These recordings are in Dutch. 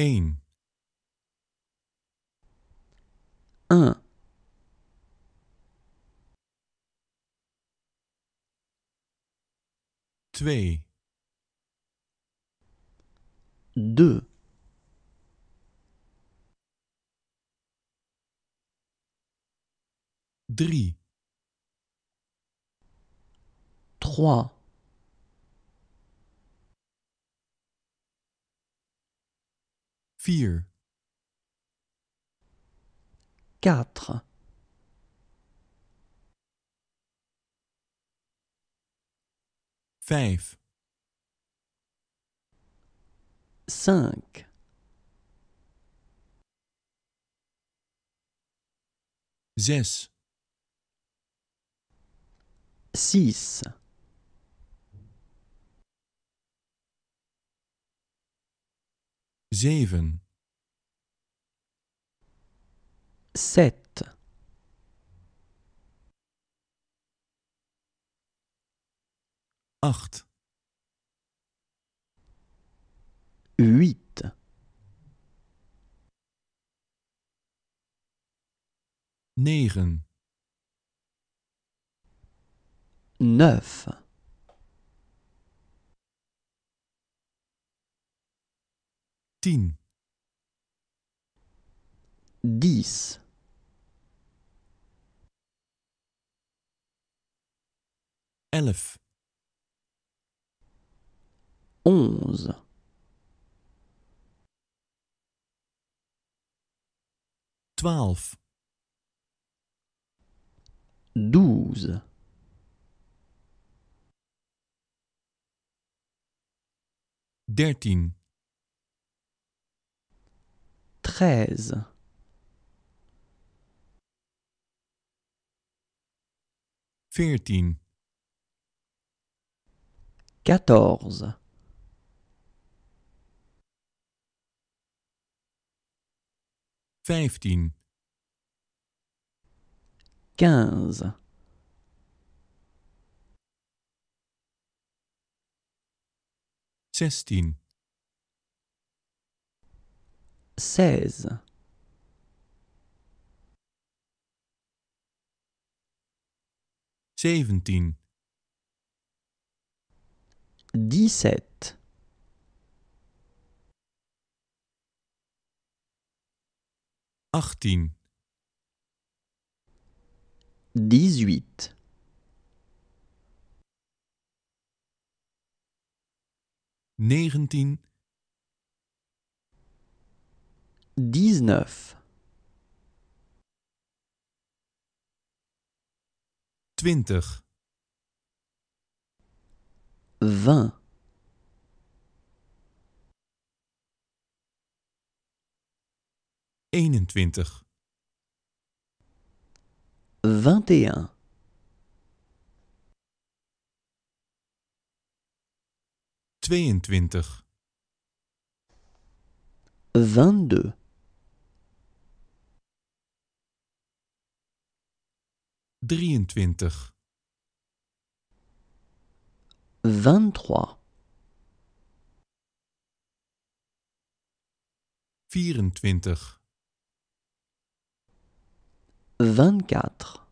1 1 2 2 3 3 fear. 4. Faith. 5. This. 6. zeven sept acht 8 negen 9 tien. 10 Elf. 11 Twaalf. Douze. Dertien. treize. quatorze 15 quinze 16, zeventien dix-sept achttien dix-huit dix-neuf twintig vingt eenentwintig vingt et un tweeëntwintig 23 23 24 24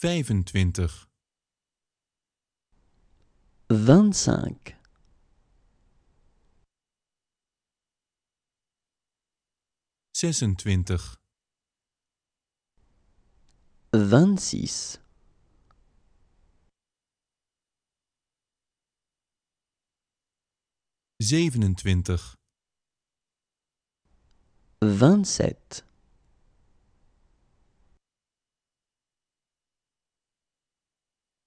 25 25 zesentwintig, 26 zevenentwintig, 28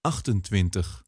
achtentwintig,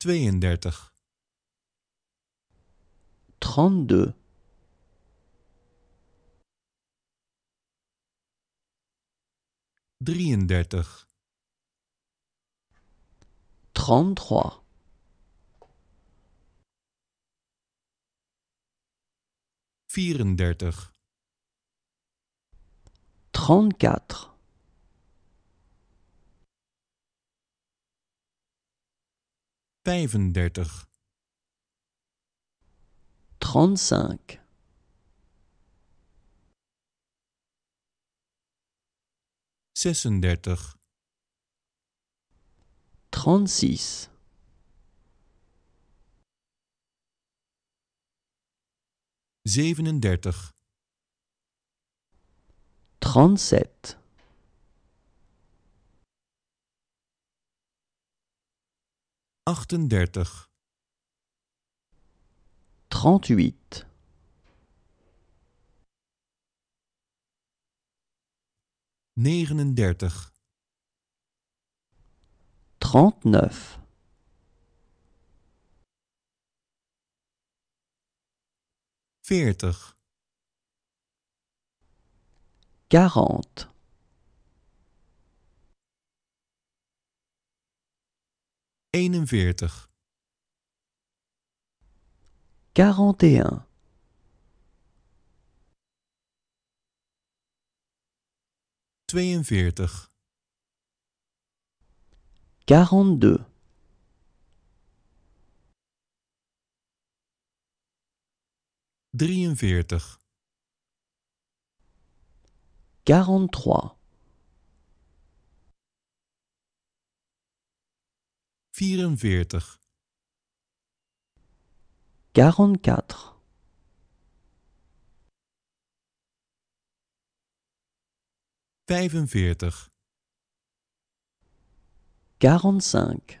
32 32 33 33 34 34 vijfendertig. 35 dertig. Zesendertig. 37 37 38 38 39 39 40 40 41 quarante 42 42 quarante 44, Quarante-quatre. 45 Quarante-cinq.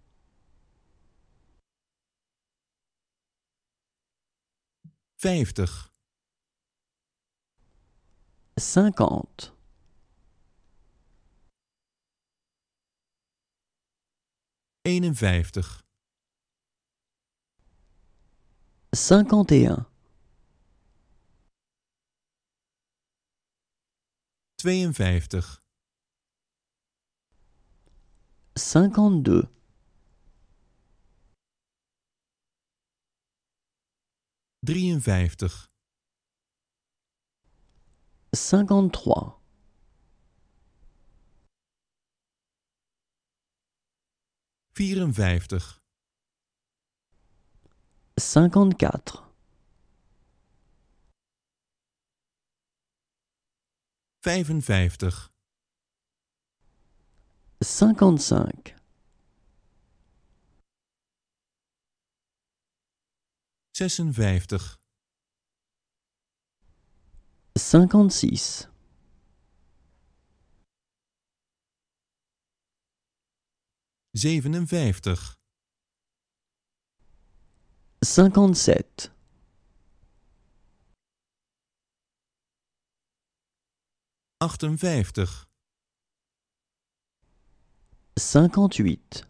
vijftig. Cinquante. Eenenvijftig. Cinquante et un. 52 52 53 53 54 54 55 55 56, 56 57 57 58 58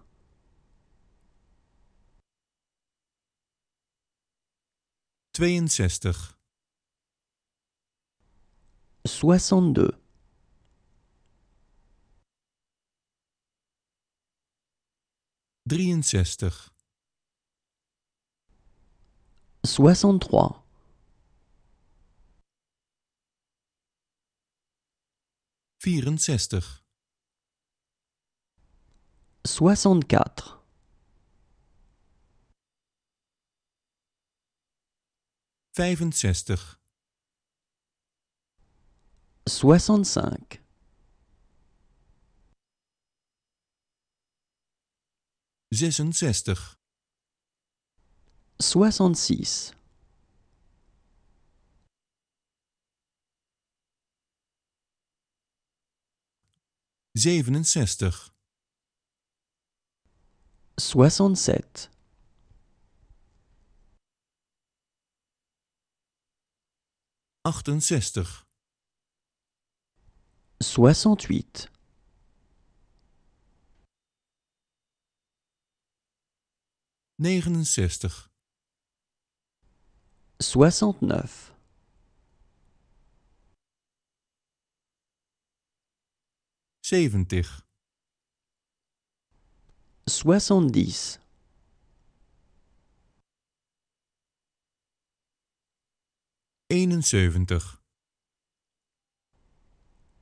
62 62 63 63 64 64 65 65 66 66 67 67 68 68 69 69 70 70 71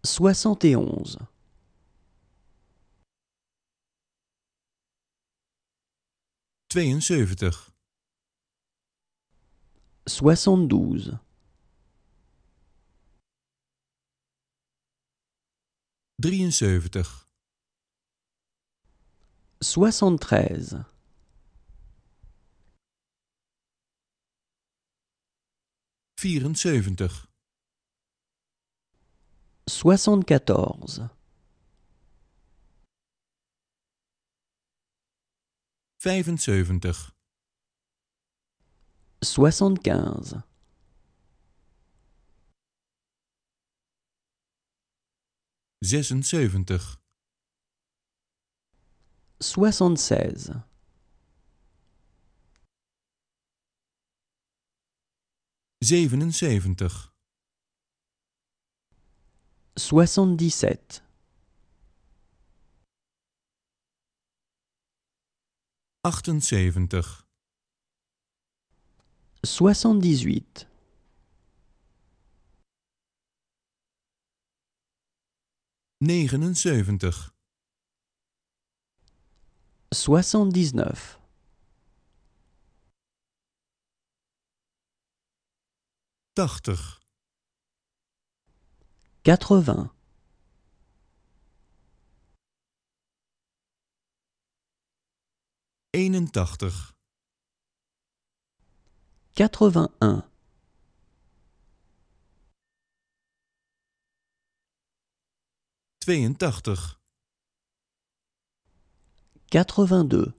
71 72 72 73 73 74 74 75 75 76 76 zevenenzeventig. soixante dix 78 Achtenzeventig. soixante Tachtig. 81, 81 Eenentachtig. 82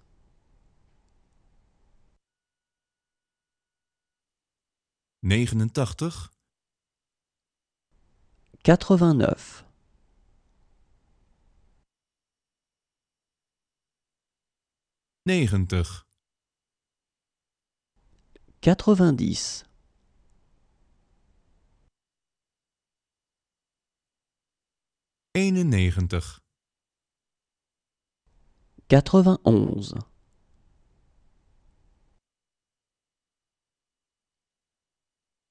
89 89 90 90 91 91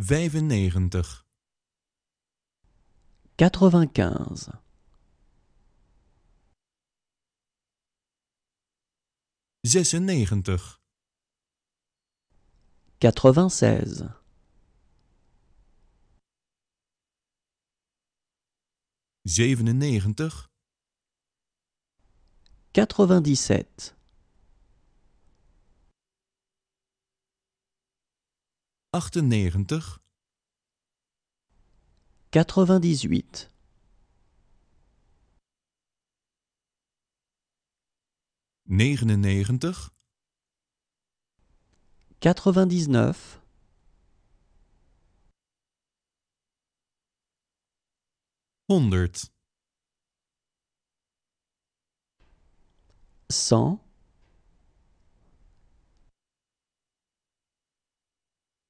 95 95 96 96 97 97 98 98 99 99 100 100